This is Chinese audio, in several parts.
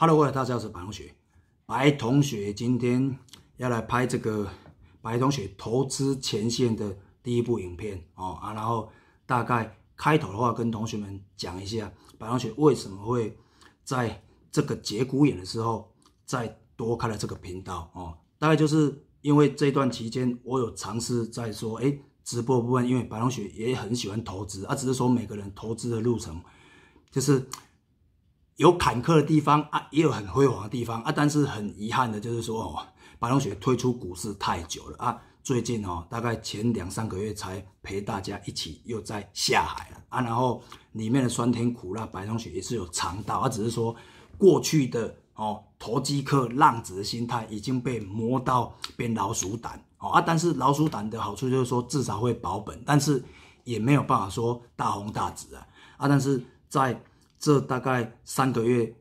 Hello，大家好，我是白同学。白同学今天要来拍这个白同学投资前线的第一部影片哦啊，然后大概开头的话跟同学们讲一下，白同学为什么会在这个节骨眼的时候再多开了这个频道哦，大概就是因为这段期间我有尝试在说，哎，直播部分，因为白同学也很喜欢投资，啊，只是说每个人投资的路程就是。有坎坷的地方啊，也有很辉煌的地方啊，但是很遗憾的就是说，哦，白龙雪推出股市太久了啊，最近哦，大概前两三个月才陪大家一起又在下海了啊，然后里面的酸甜苦辣，白龙雪也是有尝到啊，只是说过去的哦投机客浪子的心态已经被磨到变老鼠胆哦啊，但是老鼠胆的好处就是说至少会保本，但是也没有办法说大红大紫啊啊，但是在。这大概三个月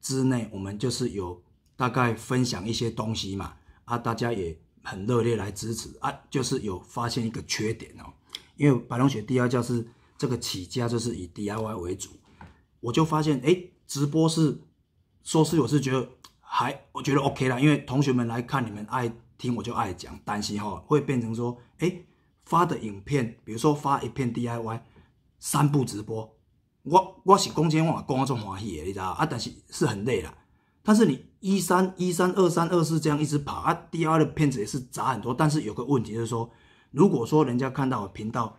之内，我们就是有大概分享一些东西嘛，啊，大家也很热烈来支持啊，就是有发现一个缺点哦，因为白龙雪第二教室这个起家就是以 DIY 为主，我就发现哎，直播是说是我是觉得还我觉得 OK 啦，因为同学们来看你们爱听我就爱讲，担心哈会变成说哎发的影片，比如说发一片 DIY 三部直播。我我是工作话，工作中欢喜的，你知道啊？但是是很累啦。但是你一三一三二三二四这样一直跑啊，D I Y 的片子也是杂很多。但是有个问题是说，如果说人家看到频道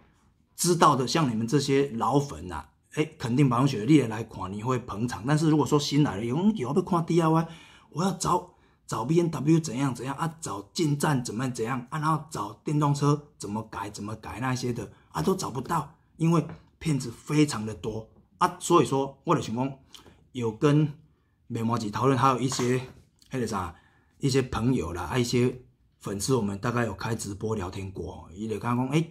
知道的，像你们这些老粉呐，哎，肯定把血力来看你会捧场。但是如果说新来的，有有要看 D I Y，我要找找 B N W 怎样怎样啊，找进站怎么怎样啊，然后找电动车怎么改怎么改那些的啊，都找不到，因为片子非常的多。啊，所以说我的情况有跟美毛子讨论，还有一些那个啥，一些朋友啦，啊一些粉丝，我们大概有开直播聊天过。有就刚刚讲，哎，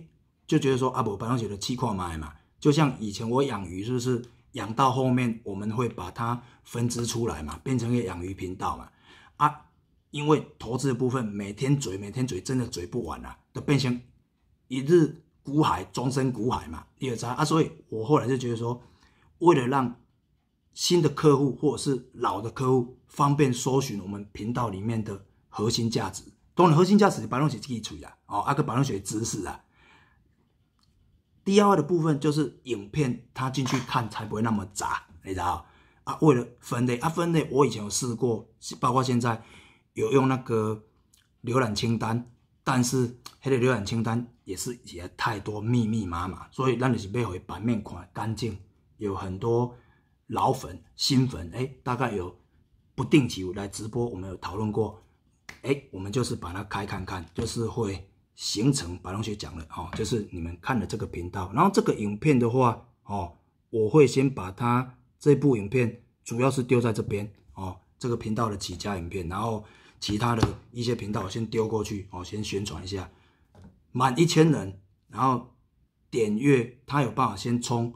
就觉得说啊我本来觉得七块买嘛，就像以前我养鱼，是不是养到后面我们会把它分支出来嘛，变成一个养鱼频道嘛。啊，因为投资的部分每天嘴每天嘴真的嘴不完了，都变成一日古海终身古海嘛，那个啥啊，所以我后来就觉得说。为了让新的客户或者是老的客户方便搜寻我们频道里面的核心价值，懂了核心价值，白龙水基础啦，哦，阿个白龙水知识啊。第二的部分就是影片，他进去看才不会那么杂，你知道？啊，为了分类啊，分类我以前有试过，包括现在有用那个浏览清单，但是它的浏览清单也是也太多，密密麻麻，所以咱就是买回版面看干净。有很多老粉、新粉，哎，大概有不定期来直播，我们有讨论过，哎，我们就是把它开看看，就是会形成白同学讲的哦，就是你们看的这个频道。然后这个影片的话，哦，我会先把它这部影片主要是丢在这边哦，这个频道的几家影片，然后其他的一些频道先丢过去哦，先宣传一下，满一千人，然后点阅，他有办法先冲。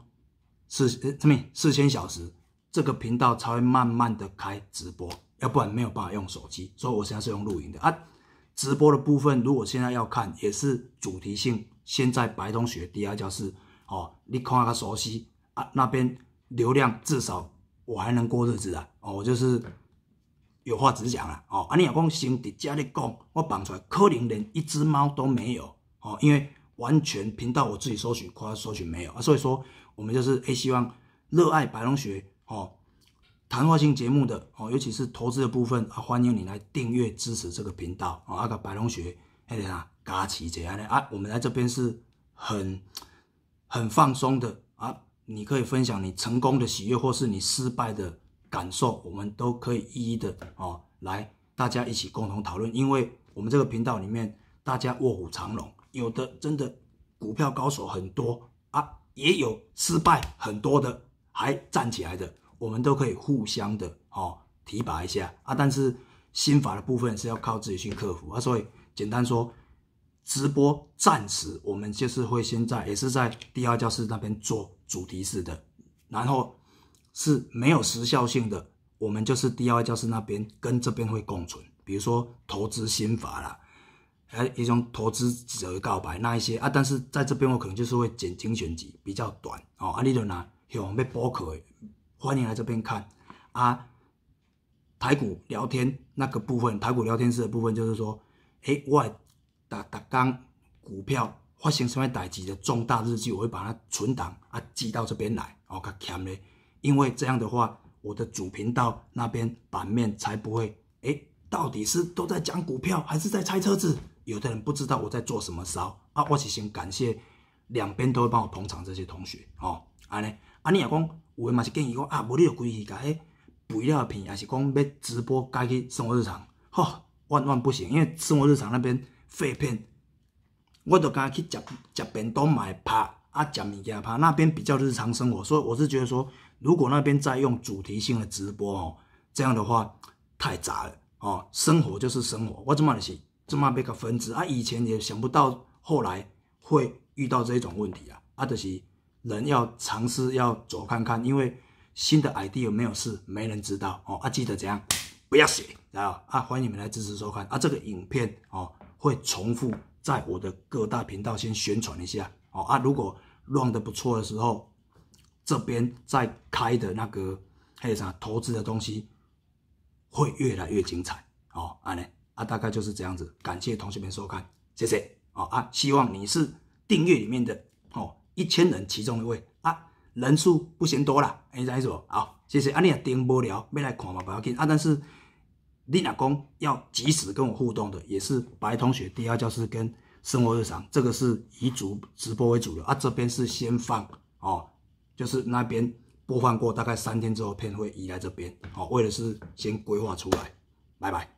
四这么四千小时，这个频道才会慢慢的开直播，要不然没有办法用手机。所以我现在是用录影的啊。直播的部分，如果现在要看，也是主题性。先在白冬学第二教室哦，你看个熟悉啊，那边流量至少我还能过日子啊。哦，我就是有话直讲啊。哦，啊，你要讲先在家里讲，我搬出来可能连一只猫都没有哦，因为。完全频道我自己搜寻，靠搜寻没有啊，所以说我们就是诶，希望热爱白龙学哦，谈话性节目的哦，尤其是投资的部分啊，欢迎你来订阅支持这个频道啊。那个白龙学，哎呀，嘎奇这样的啊，我们来这边是很很放松的啊，你可以分享你成功的喜悦，或是你失败的感受，我们都可以一一的哦来大家一起共同讨论，因为我们这个频道里面大家卧虎藏龙。有的真的股票高手很多啊，也有失败很多的还站起来的，我们都可以互相的哦提拔一下啊。但是心法的部分是要靠自己去克服啊。所以简单说，直播暂时我们就是会先在也是在 DI 教室那边做主题式的，然后是没有时效性的，我们就是 DI 教室那边跟这边会共存。比如说投资心法啦。还一种投资者告白那一些啊，但是在这边我可能就是会剪精选集，比较短哦。啊，你就拿像咩博客的，欢迎来这边看啊。台股聊天那个部分，台股聊天室的部分就是说，哎，我打打刚股票发行什么代级的重大日记，我会把它存档啊，寄到这边来哦，较强嘞。因为这样的话，我的主频道那边版面才不会哎，到底是都在讲股票，还是在拆车子？有的人不知道我在做什么骚啊！我是先感谢两边都会帮我捧场这些同学哦。安尼，安你也讲，有诶嘛是建议讲啊，无你就改去改肥料片，也是讲要直播改去生活日常？吼，万万不行！因为生活日常那边废片，我都敢去吃吃边都买拍啊，吃物件拍那边比较日常生活。所以我是觉得说，如果那边再用主题性的直播哦，这样的话太杂了哦。生活就是生活，我怎么得是。这么一个分支啊，以前也想不到，后来会遇到这种问题啊啊！就是人要尝试，要左看看，因为新的 ID e a 没有事，没人知道哦啊！记得怎样不要写，然后啊，欢迎你们来支持收看啊！这个影片哦会重复在我的各大频道先宣传一下哦啊！如果赚的不错的时候，这边再开的那个还有啥投资的东西会越来越精彩哦！安呢？啊，大概就是这样子，感谢同学们收看，谢谢啊啊！希望你是订阅里面的哦，一千人其中一位啊，人数不嫌多啦，你知意思不？好，谢谢。啊！你也订播了，没来看嘛，不要紧啊。但是你老公要及时跟我互动的，也是白同学、第二教室跟生活日常，这个是以主直播为主的啊。这边是先放哦，就是那边播放过大概三天之后，片会移来这边哦，为的是先规划出来。拜拜。